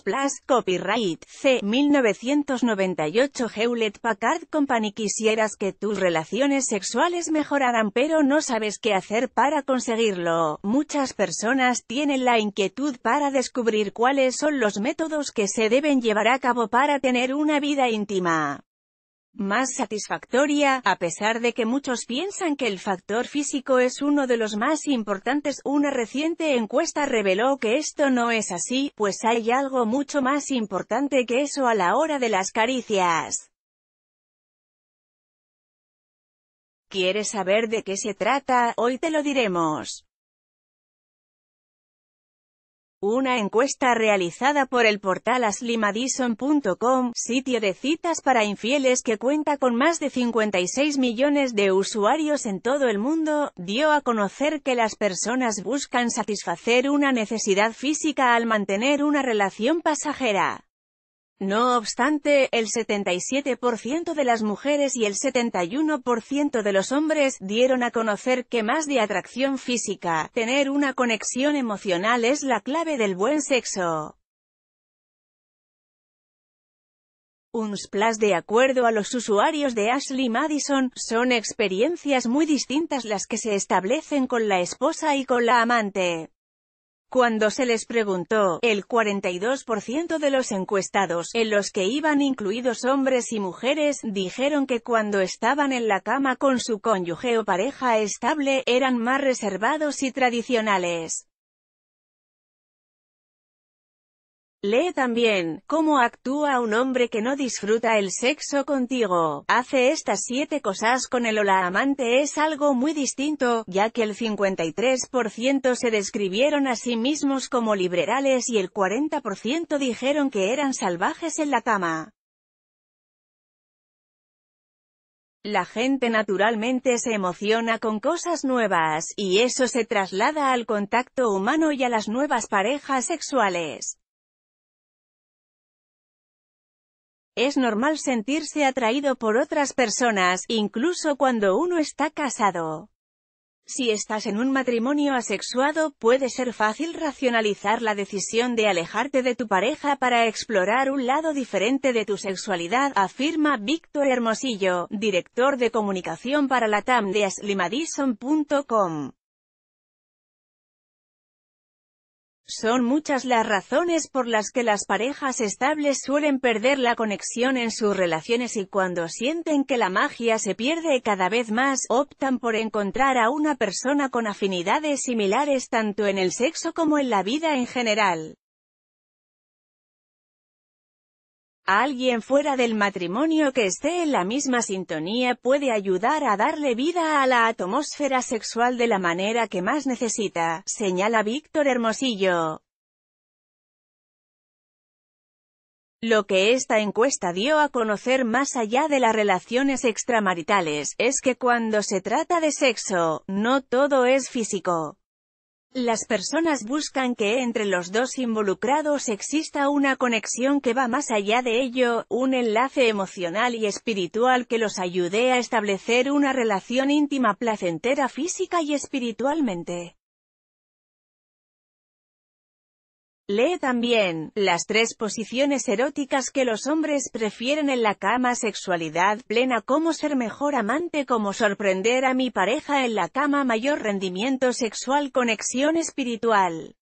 Plus, Copyright, C. 1998 Hewlett Packard Company Quisieras que tus relaciones sexuales mejoraran pero no sabes qué hacer para conseguirlo. Muchas personas tienen la inquietud para descubrir cuáles son los métodos que se deben llevar a cabo para tener una vida íntima más satisfactoria, a pesar de que muchos piensan que el factor físico es uno de los más importantes. Una reciente encuesta reveló que esto no es así, pues hay algo mucho más importante que eso a la hora de las caricias. ¿Quieres saber de qué se trata? Hoy te lo diremos. Una encuesta realizada por el portal aslimadison.com, sitio de citas para infieles que cuenta con más de 56 millones de usuarios en todo el mundo, dio a conocer que las personas buscan satisfacer una necesidad física al mantener una relación pasajera. No obstante, el 77% de las mujeres y el 71% de los hombres dieron a conocer que más de atracción física, tener una conexión emocional es la clave del buen sexo. splash de acuerdo a los usuarios de Ashley Madison, son experiencias muy distintas las que se establecen con la esposa y con la amante. Cuando se les preguntó, el 42% de los encuestados, en los que iban incluidos hombres y mujeres, dijeron que cuando estaban en la cama con su cónyuge o pareja estable, eran más reservados y tradicionales. Lee también, cómo actúa un hombre que no disfruta el sexo contigo. Hace estas siete cosas con el hola amante es algo muy distinto, ya que el 53% se describieron a sí mismos como liberales y el 40% dijeron que eran salvajes en la cama. La gente naturalmente se emociona con cosas nuevas, y eso se traslada al contacto humano y a las nuevas parejas sexuales. Es normal sentirse atraído por otras personas, incluso cuando uno está casado. Si estás en un matrimonio asexuado, puede ser fácil racionalizar la decisión de alejarte de tu pareja para explorar un lado diferente de tu sexualidad, afirma Víctor Hermosillo, director de comunicación para la TAM de aslimadison.com. Son muchas las razones por las que las parejas estables suelen perder la conexión en sus relaciones y cuando sienten que la magia se pierde cada vez más, optan por encontrar a una persona con afinidades similares tanto en el sexo como en la vida en general. Alguien fuera del matrimonio que esté en la misma sintonía puede ayudar a darle vida a la atmósfera sexual de la manera que más necesita, señala Víctor Hermosillo. Lo que esta encuesta dio a conocer más allá de las relaciones extramaritales, es que cuando se trata de sexo, no todo es físico. Las personas buscan que entre los dos involucrados exista una conexión que va más allá de ello, un enlace emocional y espiritual que los ayude a establecer una relación íntima placentera física y espiritualmente. Lee también, las tres posiciones eróticas que los hombres prefieren en la cama sexualidad plena como ser mejor amante como sorprender a mi pareja en la cama mayor rendimiento sexual conexión espiritual.